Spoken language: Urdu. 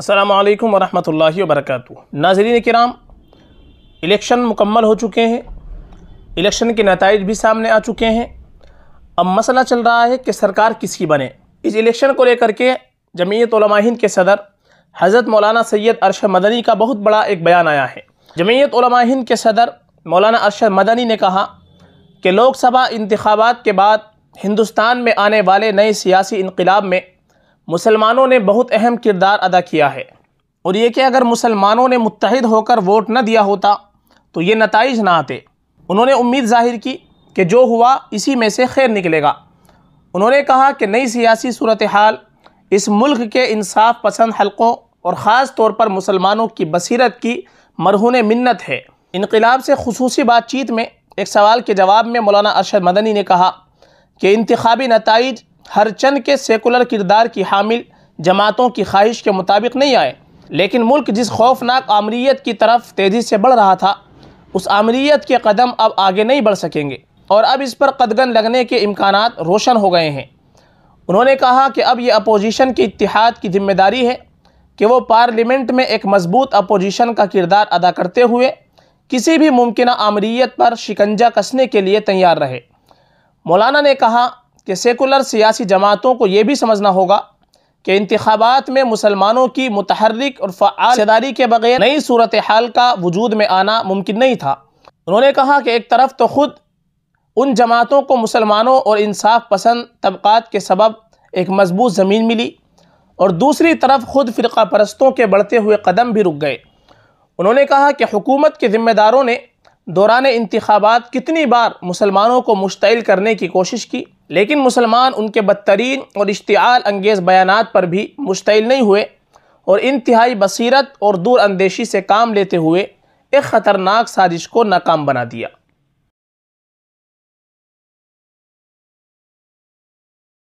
السلام علیکم ورحمۃ اللہ وبرکاتہ ناظرین کرام الیکشن مکمل ہو چکے ہیں الیکشن کے نتائج بھی سامنے آ چکے ہیں اب مسئلہ چل رہا ہے کہ سرکار کس کی بنے اس الیکشن کو لے کر کے جمعیت علماء ہند کے صدر حضرت مولانا سید ارشد مدنی کا بہت بڑا ایک بیان آیا ہے جمعیت علماء ہند کے صدر مولانا ارشد مدنی نے کہا کہ لوک سبھا انتخابات کے بعد ہندوستان میں آنے والے نئے سیاسی انقلاب میں مسلمانوں نے بہت اہم کردار ادا کیا ہے اور یہ کہ اگر مسلمانوں نے متحد ہو کر ووٹ نہ دیا ہوتا تو یہ نتائج نہ آتے انہوں نے امید ظاہر کی کہ جو ہوا اسی میں سے خیر نکلے گا انہوں نے کہا کہ نئی سیاسی صورتحال اس ملک کے انصاف پسند حلقوں اور خاص طور پر مسلمانوں کی بصیرت کی مرہون منت ہے انقلاب سے خصوصی بات چیت میں ایک سوال کے جواب میں مولانا ارشد مدنی نے کہا کہ انتخابی نتائج ہر چند کے سیکولر کردار کی حامل جماعتوں کی خواہش کے مطابق نہیں آئے لیکن ملک جس خوفناک آمریت کی طرف تیزی سے بڑھ رہا تھا اس آمریت کے قدم اب آگے نہیں بڑھ سکیں گے اور اب اس پر قدگن لگنے کے امکانات روشن ہو گئے ہیں انہوں نے کہا کہ اب یہ اپوزیشن کے اتحاد کی ذمہ داری ہے کہ وہ پارلیمنٹ میں ایک مضبوط اپوزیشن کا کردار ادا کرتے ہوئے کسی بھی ممکنہ آمریت پر شکنجہ کسنے کے لیے تیار رہے مولانا نے کہا کہ سیکولر سیاسی جماعتوں کو یہ بھی سمجھنا ہوگا کہ انتخابات میں مسلمانوں کی متحرک اور فعال آداری کے بغیر نئی صورتحال کا وجود میں آنا ممکن نہیں تھا انہوں نے کہا کہ ایک طرف تو خود ان جماعتوں کو مسلمانوں اور انصاف پسند طبقات کے سبب ایک مضبوط زمین ملی اور دوسری طرف خود فرقہ پرستوں کے بڑھتے ہوئے قدم بھی رک گئے انہوں نے کہا کہ حکومت کے ذمہ داروں نے دوران انتخابات کتنی بار مسلمانوں کو مشتعل کرنے کی کوشش کی لیکن مسلمان ان کے بدترین اور اشتعال انگیز بیانات پر بھی مشتعل نہیں ہوئے اور انتہائی بصیرت اور دور اندیشی سے کام لیتے ہوئے ایک خطرناک سازش کو ناکام بنا دیا